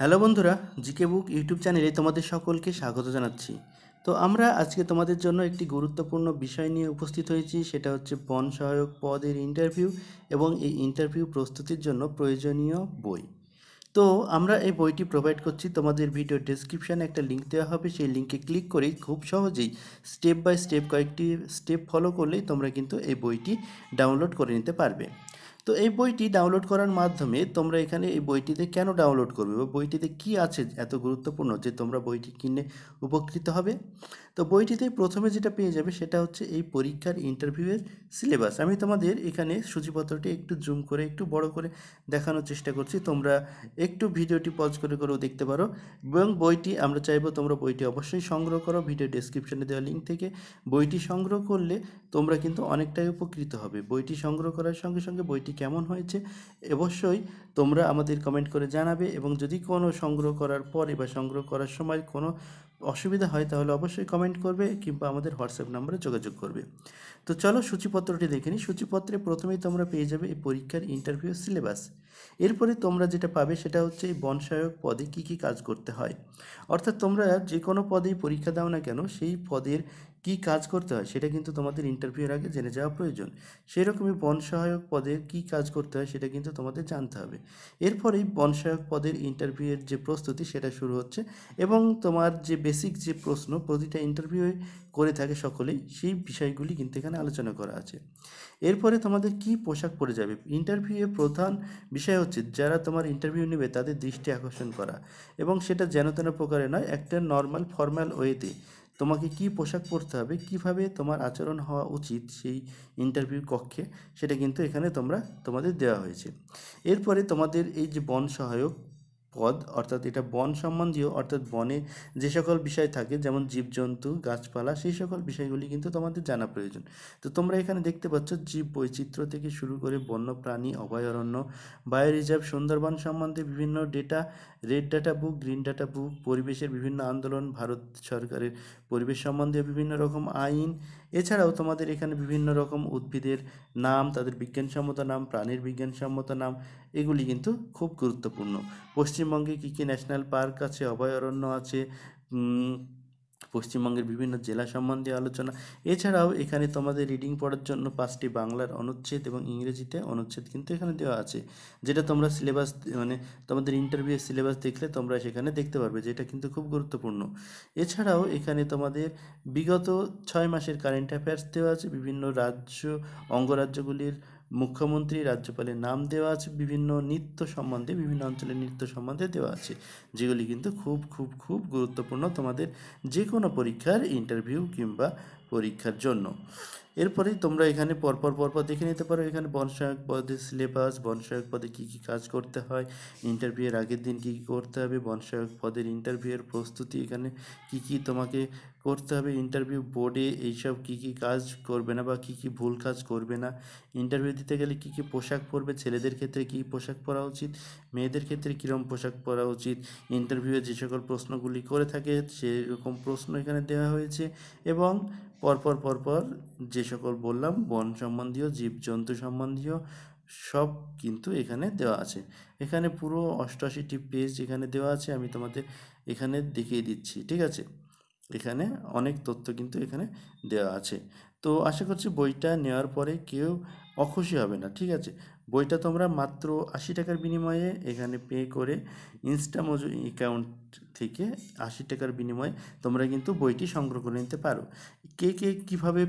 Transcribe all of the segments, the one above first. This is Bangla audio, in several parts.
হ্যালো বন্ধুরা জিকে বুক ইউটিউব চ্যানেলে তোমাদের সকলকে স্বাগত জানাচ্ছি তো আমরা আজকে তোমাদের জন্য একটি গুরুত্বপূর্ণ বিষয় নিয়ে উপস্থিত হয়েছি সেটা হচ্ছে বন সহায়ক পদের ইন্টারভিউ এবং এই ইন্টারভিউ প্রস্তুতির জন্য প্রয়োজনীয় বই তো আমরা এই বইটি প্রোভাইড করছি তোমাদের ভিডিও ডেসক্রিপশানে একটা লিঙ্ক দেওয়া হবে সেই লিঙ্কে ক্লিক করে খুব সহজেই স্টেপ বাই স্টেপ কয়েকটি স্টেপ ফলো করলেই তোমরা কিন্তু এই বইটি ডাউনলোড করে নিতে পারবে তো এই বইটি ডাউনলোড করার মাধ্যমে তোমরা এখানে এই বইটিতে কেন ডাউনলোড করবে বা বইটিতে কি আছে এত গুরুত্বপূর্ণ যে তোমরা বইটি কিনে উপকৃত হবে তো বইটিতে প্রথমে যেটা পেয়ে যাবে সেটা হচ্ছে এই পরীক্ষার ইন্টারভিউয়ের সিলেবাস আমি তোমাদের এখানে সূচিপত্রটি একটু জুম করে একটু বড় করে দেখানোর চেষ্টা করছি তোমরা একটু ভিডিওটি পজ করে করেও দেখতে পারো এবং বইটি আমরা চাইবো তোমরা বইটি অবশ্যই সংগ্রহ করো ভিডিও ডিসক্রিপশানে দেওয়া লিঙ্ক থেকে বইটি সংগ্রহ করলে তোমরা কিন্তু অনেকটাই উপকৃত হবে বইটি সংগ্রহ করার সঙ্গে সঙ্গে বইটি কেমন হয়েছে অবশ্যই তোমরা আমাদের কমেন্ট করে জানাবে এবং যদি কোনো সংগ্রহ করার পরে বা সংগ্রহ করার সময় কোনো অসুবিধা হয় তাহলে অবশ্যই কমেন্ট করবে কিংবা আমাদের হোয়াটসঅ্যাপ নাম্বারে যোগাযোগ করবে তো চলো সূচিপত্রটি দেখে নিই সূচিপত্রে প্রথমেই তোমরা পেয়ে যাবে এই পরীক্ষার ইন্টারভিউ সিলেবাস এরপরে তোমরা যেটা পাবে সেটা হচ্ছে এই বনসায়ক পদে কী কী কাজ করতে হয় অর্থাৎ তোমরা যে কোনো পদেই পরীক্ষা দাও না কেন সেই পদের কি কাজ করতে হয় সেটা কিন্তু তোমাদের ইন্টারভিউর আগে জেনে যাওয়া প্রয়োজন সেরকমই বন সহায়ক পদে কি কাজ করতে হয় সেটা কিন্তু তোমাদের জানতে হবে এরপরেই বন সহায়ক পদের ইন্টারভিউয়ের যে প্রস্তুতি সেটা শুরু হচ্ছে এবং তোমার যে বেসিক যে প্রশ্ন প্রতিটা ইন্টারভিউ করে থাকে সকলেই সেই বিষয়গুলি কিন্তু এখানে আলোচনা করা আছে এরপরে তোমাদের কি পোশাক পরে যাবে ইন্টারভিউয়ের প্রধান বিষয় হচ্ছে যারা তোমার ইন্টারভিউ নেবে তাদের দৃষ্টি আকর্ষণ করা এবং সেটা যেন তেন প্রকারে নয় একটা নর্মাল ফর্ম্যাল ওয়েতে তোমাকে কি পোশাক পরতে হবে কিভাবে তোমার আচরণ হওয়া উচিত সেই ইন্টারভিউ কক্ষে সেটা কিন্তু এখানে তোমরা তোমাদের দেওয়া হয়েছে এরপরে তোমাদের এই যে বন সহায়ক পদ অর্থাৎ এটা বন সম্বন্ধীয় অর্থাৎ বনে যে সকল বিষয় থাকে যেমন জীবজন্তু গাছপালা সেই সকল বিষয়গুলি কিন্তু তোমাদের জানা প্রয়োজন তো তোমরা এখানে দেখতে পাচ্ছ জীব বৈচিত্র্য থেকে শুরু করে বন্য প্রাণী অভয়ারণ্য বায়ো রিজার্ভ সুন্দরবন সম্বন্ধে বিভিন্ন data red data book green data book পরিবেশের বিভিন্ন আন্দোলন ভারত সরকারের পরিবেশ সম্বন্ধে বিভিন্ন রকম আইন এছাড়াও তোমাদের এখানে বিভিন্ন রকম উদ্ভিদের নাম তাদের বিজ্ঞানসম্মত নাম প্রাণীর বিজ্ঞানসম্মত নাম এগুলি কিন্তু খুব গুরুত্বপূর্ণ পশ্চিমবঙ্গে কী কী ন্যাশনাল পার্ক আছে অভয়ারণ্য আছে পশ্চিমবঙ্গের বিভিন্ন জেলা সম্বন্ধে আলোচনা এছাড়াও এখানে তোমাদের রিডিং পড়ার জন্য পাঁচটি বাংলার অনুচ্ছেদ এবং ইংরেজিতে অনুচ্ছেদ কিন্তু এখানে দেওয়া আছে যেটা তোমরা সিলেবাস মানে তোমাদের ইন্টারভিউ সিলেবাস দেখলে তোমরা সেখানে দেখতে পারবে যেটা কিন্তু খুব গুরুত্বপূর্ণ এছাড়াও এখানে তোমাদের বিগত ছয় মাসের কারেন্ট অ্যাফেয়ার্স দেওয়া আছে বিভিন্ন রাজ্য অঙ্গরাজ্যগুলির মুখ্যমন্ত্রী রাজ্যপালের নাম দেওয়া আছে বিভিন্ন নৃত্য সম্বন্ধে বিভিন্ন অঞ্চলের নৃত্য সম্বন্ধে দেওয়া আছে যেগুলি কিন্তু খুব খুব খুব গুরুত্বপূর্ণ তোমাদের যে কোনো পরীক্ষার ইন্টারভিউ কিংবা পরীক্ষার জন্য এরপরেই তোমরা এখানে পরপর পরপর দেখে নিতে পারো এখানে বনসায়ক পদে সিলেবাস বনসায়ক পদে কী কী কাজ করতে হয় ইন্টারভিউয়ের আগের দিন কী কী করতে হবে বনসায়ক পদের ইন্টারভিউয়ের প্রস্তুতি এখানে কী কী তোমাকে করতে হবে ইন্টারভিউ বোর্ডে এইসব কী কী কাজ করবে না বা কী কী ভুল কাজ করবে না ইন্টারভিউ দিতে গেলে কী কী পোশাক পরবে ছেলেদের ক্ষেত্রে কী পোশাক পরা উচিত মেয়েদের ক্ষেত্রে কীরকম পোশাক পরা উচিত ইন্টারভিউয়ে যে সকল প্রশ্নগুলি করে থাকে সেরকম প্রশ্ন এখানে দেওয়া হয়েছে এবং পরপর পরপর যে সকল বললাম বন সম্বন্ধীয় জীবজন্তু সম্বন্ধীয় সব কিন্তু এখানে দেওয়া আছে এখানে পুরো অষ্টআশিটি পেজ এখানে দেওয়া আছে আমি তোমাদের এখানে দেখিয়ে দিচ্ছি ঠিক আছে এখানে অনেক তথ্য কিন্তু এখানে দেওয়া আছে তো আশা করছি বইটা নেওয়ার পরে কেউ অখুশি হবে না ঠিক আছে বইটা তোমরা মাত্র আশি টাকার বিনিময়ে এখানে পে করে মজু অ্যাকাউন্ট থেকে আশি টাকার বিনিময়ে তোমরা কিন্তু বইটি সংগ্রহ করে নিতে পারো কে কে কীভাবে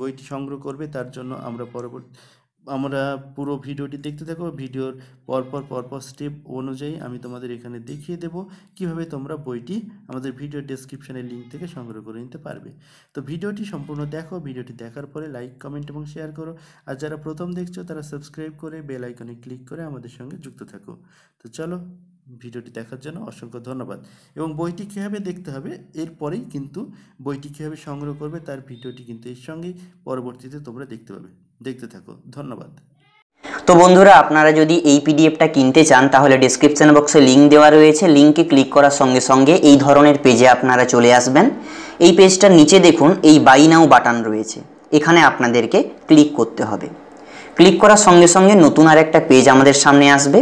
বইটি সংগ্রহ করবে তার জন্য আমরা পরবর্তী আমরা পুরো ভিডিওটি দেখতে থাকো ভিডিওর পরপর পরপর স্টেপ অনুযায়ী আমি তোমাদের এখানে দেখিয়ে দেব কিভাবে তোমরা বইটি আমাদের ভিডিও ডেসক্রিপশানের লিঙ্ক থেকে সংগ্রহ করে নিতে পারবে তো ভিডিওটি সম্পূর্ণ দেখো ভিডিওটি দেখার পরে লাইক কমেন্ট এবং শেয়ার করো আর যারা প্রথম দেখছো তারা সাবস্ক্রাইব করে বেল আইকনে ক্লিক করে আমাদের সঙ্গে যুক্ত থাকো তো চলো ভিডিওটি দেখার জন্য অসংখ্য ধন্যবাদ এবং বইটি কীভাবে দেখতে হবে এরপরেই কিন্তু বইটি কীভাবে সংগ্রহ করবে তার ভিডিওটি কিন্তু এর সঙ্গেই পরবর্তীতে তোমরা দেখতে পাবে দেখতে থাকো ধন্যবাদ তো বন্ধুরা আপনারা যদি এই পিডিএফটা কিনতে চান তাহলে ডিসক্রিপশান বক্সে লিঙ্ক দেওয়া রয়েছে লিঙ্কে ক্লিক করার সঙ্গে সঙ্গে এই ধরনের পেজে আপনারা চলে আসবেন এই পেজটার নিচে দেখুন এই বাইনাও নাও বাটন রয়েছে এখানে আপনাদেরকে ক্লিক করতে হবে ক্লিক করার সঙ্গে সঙ্গে নতুন আর একটা পেজ আমাদের সামনে আসবে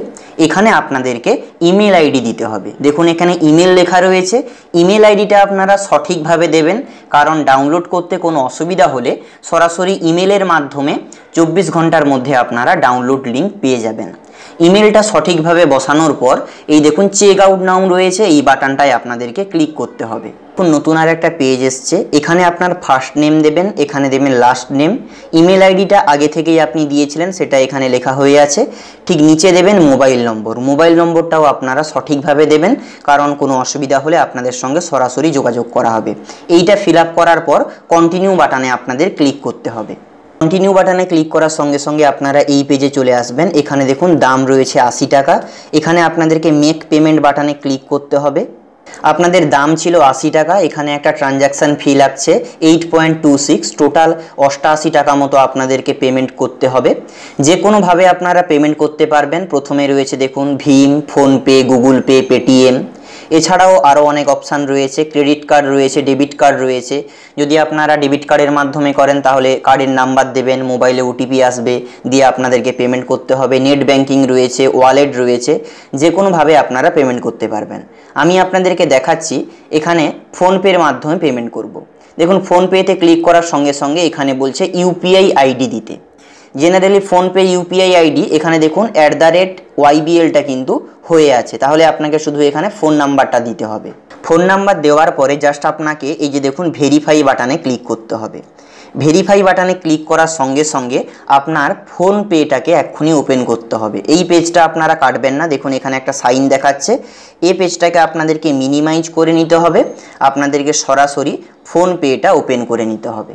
এখানে আপনাদেরকে ইমেল আইডি দিতে হবে দেখুন এখানে ইমেল লেখা রয়েছে ইমেল আইডিটা আপনারা সঠিকভাবে দেবেন কারণ ডাউনলোড করতে কোনো অসুবিধা হলে সরাসরি ইমেলের মাধ্যমে চব্বিশ ঘন্টার মধ্যে আপনারা ডাউনলোড লিঙ্ক পেয়ে যাবেন ইমেলটা সঠিকভাবে বসানোর পর এই দেখুন চেক আউট নাউন রয়েছে এই বাটনটায় আপনাদেরকে ক্লিক করতে হবে এখন নতুন আর একটা পেজ এসছে এখানে আপনার ফার্স্ট নেম দেবেন এখানে দেবেন লাস্ট নেম ইমেল আইডিটা আগে থেকেই আপনি দিয়েছিলেন সেটা এখানে লেখা হয়ে আছে ঠিক নিচে দেবেন মোবাইল নম্বর মোবাইল নম্বরটাও আপনারা সঠিকভাবে দেবেন কারণ কোনো অসুবিধা হলে আপনাদের সঙ্গে সরাসরি যোগাযোগ করা হবে এইটা ফিল করার পর কন্টিনিউ বাটনে আপনাদের ক্লিক করতে হবে কন্টিনিউ বাটনে ক্লিক করার সঙ্গে সঙ্গে আপনারা এই পেজে চলে আসবেন এখানে দেখুন দাম রয়েছে আশি টাকা এখানে আপনাদেরকে মেক পেমেন্ট বাটনে ক্লিক করতে হবে আপনাদের দাম ছিল আশি টাকা এখানে একটা ট্রানজ্যাকশান ফি লাগছে eight point two six total অষ্টাশি টাকা মতো আপনাদেরকে পেমেন্ট করতে হবে যে কোনোভাবে আপনারা পেমেন্ট করতে পারবেন প্রথমে রয়েছে দেখুন ভীম ফোনপে গুগল পে পেটিএম এছাড়াও আরও অনেক অপশান রয়েছে ক্রেডিট কার্ড রয়েছে ডেবিট কার্ড রয়েছে যদি আপনারা ডেবিট কার্ডের মাধ্যমে করেন তাহলে কার্ডের নাম্বার দেবেন মোবাইলে ওটিপি আসবে দিয়ে আপনাদেরকে পেমেন্ট করতে হবে নেট ব্যাংকিং রয়েছে ওয়ালেট রয়েছে যে কোনোভাবে আপনারা পেমেন্ট করতে পারবেন আমি আপনাদেরকে দেখাচ্ছি এখানে ফোনপের মাধ্যমে পেমেন্ট করব। দেখুন ফোনপেতে ক্লিক করার সঙ্গে সঙ্গে এখানে বলছে ইউপিআই আইডি দিতে জেনারেলি ফোনপে ইউপিআই আইডি এখানে দেখুন অ্যাট দ্য রেট ওয়াইবিএলটা কিন্তু হয়ে আছে তাহলে আপনাকে শুধু এখানে ফোন নাম্বারটা দিতে হবে ফোন নাম্বার দেওয়ার পরে জাস্ট আপনাকে এই যে দেখুন ভেরিফাই বাটনে ক্লিক করতে হবে ভেরিফাই বাটনে ক্লিক করার সঙ্গে সঙ্গে আপনার ফোন পেটাকে এক্ষুনি ওপেন করতে হবে এই পেজটা আপনারা কাটবেন না দেখুন এখানে একটা সাইন দেখাচ্ছে এই পেজটাকে আপনাদেরকে মিনিমাইজ করে নিতে হবে আপনাদেরকে সরাসরি ফোন পেটা ওপেন করে নিতে হবে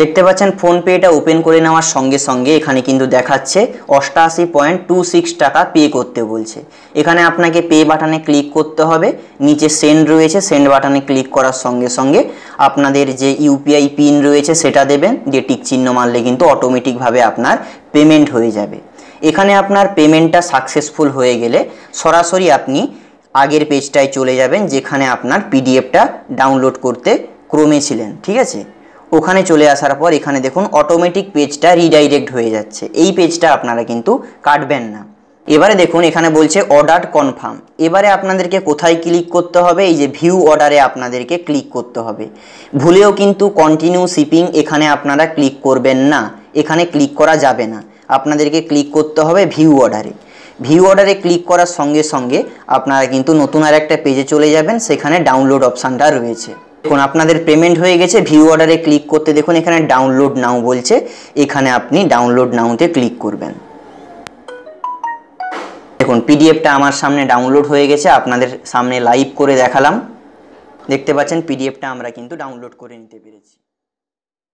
দেখতে পাচ্ছেন ফোনপে এটা ওপেন করে নেওয়ার সঙ্গে সঙ্গে এখানে কিন্তু দেখাচ্ছে অষ্টাশি পয়েন্ট টু সিক্স টাকা পে করতে বলছে এখানে আপনাকে পে বাটনে ক্লিক করতে হবে নিচে সেন্ড রয়েছে সেন্ড বাটনে ক্লিক করার সঙ্গে সঙ্গে আপনাদের যে ইউপিআই পিন রয়েছে সেটা দেবেন যে টিক চিহ্ন মারলে কিন্তু অটোমেটিকভাবে আপনার পেমেন্ট হয়ে যাবে এখানে আপনার পেমেন্টটা সাকসেসফুল হয়ে গেলে সরাসরি আপনি আগের পেজটায় চলে যাবেন যেখানে আপনার পিডিএফটা ডাউনলোড করতে ক্রমে ছিলেন ঠিক আছে ওখানে চলে আসার পর এখানে দেখুন অটোমেটিক পেজটা রিডাইরেক্ট হয়ে যাচ্ছে এই পেজটা আপনারা কিন্তু কাটবেন না এবারে দেখুন এখানে বলছে অর্ডার কনফার্ম এবারে আপনাদেরকে কোথায় ক্লিক করতে হবে এই যে ভিউ অর্ডারে আপনাদেরকে ক্লিক করতে হবে ভুলেও কিন্তু কন্টিনিউ শিপিং এখানে আপনারা ক্লিক করবেন না এখানে ক্লিক করা যাবে না আপনাদেরকে ক্লিক করতে হবে ভিউ অর্ডারে ভিউ অর্ডারে ক্লিক করার সঙ্গে সঙ্গে আপনারা কিন্তু নতুন আর একটা পেজে চলে যাবেন সেখানে ডাউনলোড অপশানটা রয়েছে দেখুন আপনাদের পেমেন্ট হয়ে গেছে ভিউ অর্ডারে ক্লিক করতে দেখুন এখানে ডাউনলোড নাও বলছে এখানে আপনি ডাউনলোড নাওতে ক্লিক করবেন দেখুন পিডিএফটা আমার সামনে ডাউনলোড হয়ে গেছে আপনাদের সামনে লাইভ করে দেখালাম দেখতে পাচ্ছেন পিডিএফটা আমরা কিন্তু ডাউনলোড করে নিতে পেরেছি